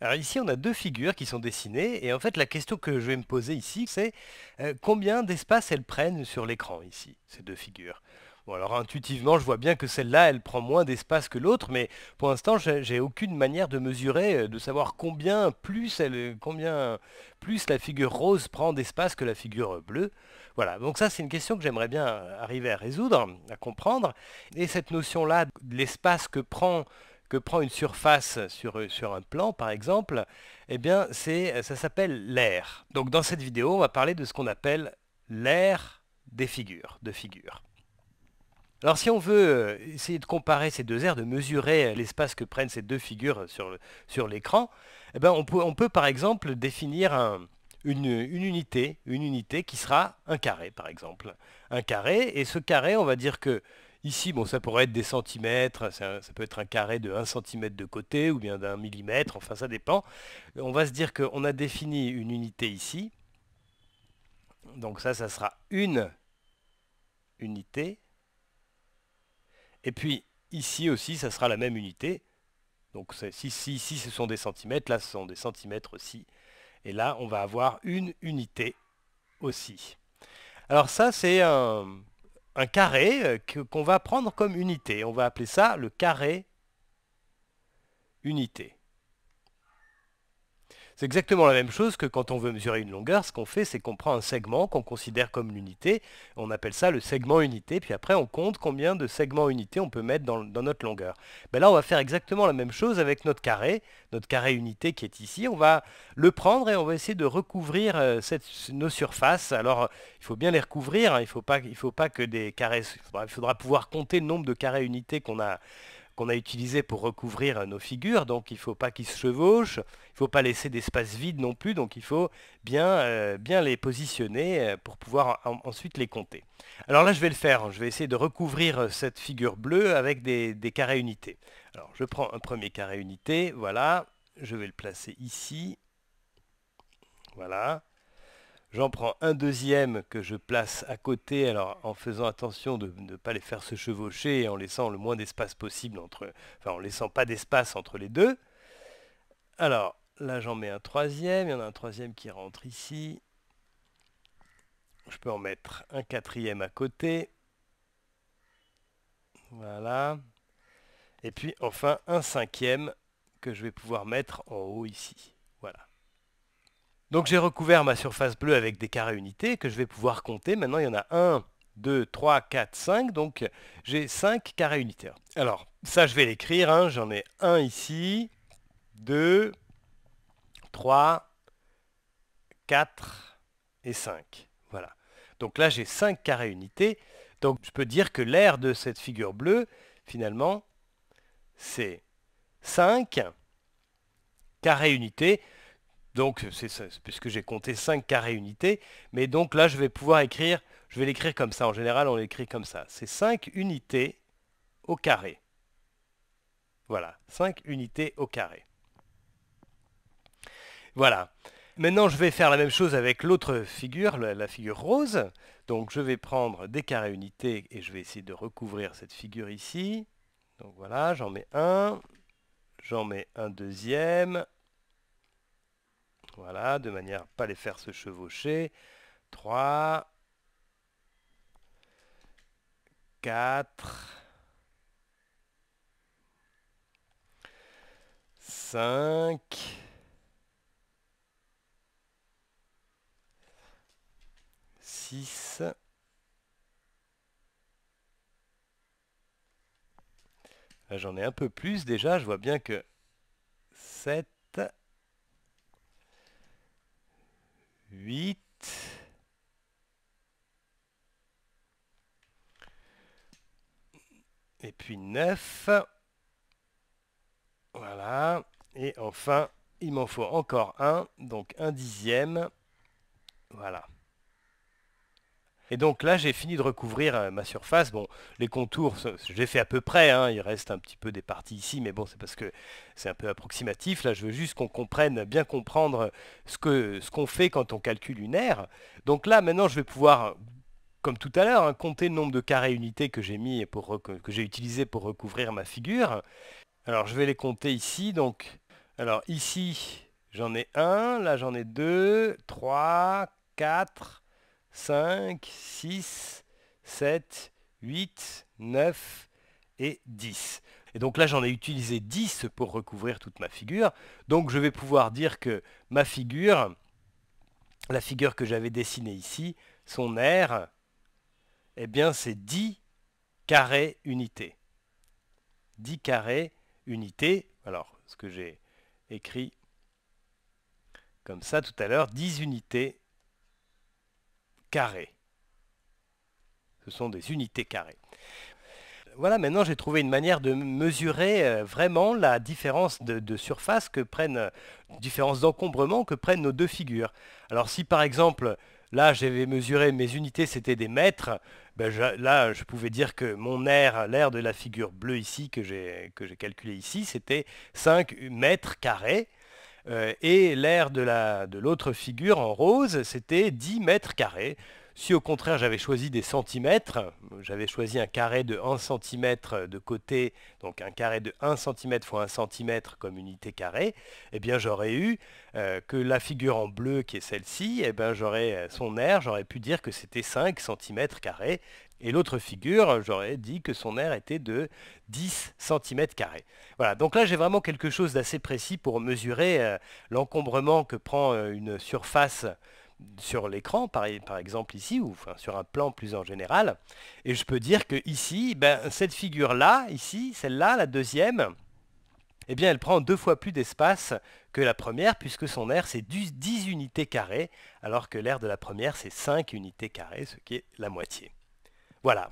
Alors ici, on a deux figures qui sont dessinées, et en fait, la question que je vais me poser ici, c'est euh, combien d'espace elles prennent sur l'écran ici, ces deux figures Bon, alors intuitivement, je vois bien que celle-là, elle prend moins d'espace que l'autre, mais pour l'instant, j'ai aucune manière de mesurer, euh, de savoir combien plus, elle, euh, combien plus la figure rose prend d'espace que la figure bleue. Voilà, donc ça, c'est une question que j'aimerais bien arriver à résoudre, à comprendre. Et cette notion-là, de l'espace que prend que prend une surface sur, sur un plan, par exemple, eh bien, ça s'appelle l'air. Donc dans cette vidéo, on va parler de ce qu'on appelle l'air des figures, de figures. Alors si on veut euh, essayer de comparer ces deux airs, de mesurer l'espace que prennent ces deux figures sur, l'écran, eh bien, on, peut, on peut par exemple définir une, une, unité, une unité qui sera un carré par exemple. Un carré, et ce carré, on va dire que Ici, bon, ça pourrait être des centimètres, ça, peut être un carré de 1 cm de côté ou bien d'un millimètre, enfin ça dépend. On va se dire qu'on a défini une unité ici. Donc ça, ça sera une unité. Et puis ici aussi, ça sera la même unité. Donc si, si ici ce sont des centimètres, là ce sont des centimètres aussi. Et là, on va avoir une unité aussi. Alors ça, c'est un un carré euh, qu'on va prendre comme unité. On va appeler ça le carré unité. C'est exactement la même chose que quand on veut mesurer une longueur, ce qu'on fait, c'est qu'on prend un segment qu'on considère comme l'unité, on appelle ça le segment unité, puis après on compte combien de segments unités on peut mettre dans, notre longueur. Ben là, on va faire exactement la même chose avec notre carré, notre carré unité qui est ici, on va le prendre et on va essayer de recouvrir euh, nos surfaces. Alors, il faut bien les recouvrir, hein. il ne faut, pas, que des carrés... il faudra pouvoir compter le nombre de carrés unités qu'on a qu'on a utilisé pour recouvrir nos figures, donc il ne faut pas qu'ils se chevauchent, il ne faut pas laisser d'espace vide non plus, donc il faut bien, euh, bien les positionner euh, pour pouvoir ensuite les compter. Alors là je vais le faire, hein. je vais essayer de recouvrir euh, cette figure bleue avec des, des carrés unités. Alors je prends un premier carré unité, voilà, je vais le placer ici, voilà, J'en prends un deuxième que je place à côté, alors en faisant attention de ne pas les faire se chevaucher et en laissant le moins d'espace possible entre, enfin en laissant pas d'espace entre les deux. Alors là j'en mets un troisième, il y en a un troisième qui rentre ici. Je peux en mettre un quatrième à côté. Voilà. Et puis enfin un cinquième que je vais pouvoir mettre en haut ici. Donc j'ai recouvert ma surface bleue avec des carrés unités que je vais pouvoir compter. Maintenant, il y en a 1, 2, 3, 4, 5. Donc j'ai 5 carrés unités. Alors, ça, je vais l'écrire. Hein. J'en ai 1 ici, 2, 3, 4 et 5. Voilà. Donc là, j'ai 5 carrés unités. Donc je peux dire que l'air de cette figure bleue, finalement, c'est 5 carrés unités. Donc, c'est puisque j'ai compté 5 carrés unités. Mais donc là, je vais pouvoir écrire, je vais l'écrire comme ça. En général, on l'écrit comme ça. C'est 5 unités au carré. Voilà, 5 unités au carré. Voilà. Maintenant, je vais faire la même chose avec l'autre figure, la figure rose. Donc, je vais prendre des carrés unités et je vais essayer de recouvrir cette figure ici. Donc voilà, j'en mets un, j'en mets un deuxième, voilà, de manière à ne pas les faire se chevaucher. 3, 4, 5, 6, j'en ai un peu plus déjà, je vois bien que 7, 8. Et puis 9. Voilà. Et enfin, il m'en faut encore un. Donc un dixième. Voilà. Et donc là, j'ai fini de recouvrir euh, ma surface. Bon, les contours, j'ai fait à peu près. Hein. Il reste un petit peu des parties ici, mais bon, c'est parce que c'est un peu approximatif. Là, je veux juste qu'on comprenne, bien comprendre ce qu'on ce fait quand on calcule une aire. Donc là, maintenant, je vais pouvoir, comme tout à l'heure, hein, compter le nombre de carrés unités que j'ai mis pour que j'ai utilisé pour recouvrir ma figure. Alors, je vais les compter ici. Donc, alors ici, j'en ai un. Là, j'en ai deux, trois, quatre. 5, 6, 7, 8, 9 et 10. Et donc là, j'en ai utilisé 10 pour recouvrir toute ma figure. Donc je vais pouvoir dire que ma figure, la figure que j'avais dessinée ici, son air, eh bien c'est 10 carrés unités. 10 carrés unités. Alors, ce que j'ai écrit comme ça tout à l'heure, 10 unités carrés. Ce sont des unités carrées. Voilà, maintenant j'ai trouvé une manière de mesurer euh, vraiment la différence de, surface que prennent, différence d'encombrement que prennent nos deux figures. Alors si par exemple, là j'avais mesuré mes unités, c'était des mètres, ben, là je pouvais dire que mon air, l'air de la figure bleue ici, que j'ai calculé ici, c'était 5 mètres carrés. Euh, et l'aire de l'autre figure en rose, c'était 10 mètres carrés. Si au contraire j'avais choisi des centimètres, j'avais choisi un carré de 1 cm de côté, donc un carré de 1 cm x 1 cm comme unité carrée, eh bien j'aurais eu euh, que la figure en bleu qui est celle-ci, eh bien j'aurais euh, son air, j'aurais pu dire que c'était 5 cm carrés, et l'autre figure, j'aurais dit que son air était de 10 cm. Voilà, donc là j'ai vraiment quelque chose d'assez précis pour mesurer euh, l'encombrement que prend une surface sur l'écran, par, exemple ici, ou sur un plan plus en général. Et je peux dire que ici, ben, cette figure-là, ici, celle-là, la deuxième, eh bien, elle prend deux fois plus d'espace que la première, puisque son aire, c'est 10 unités carrées, alors que l'air de la première, c'est 5 unités carrées, ce qui est la moitié. Voilà.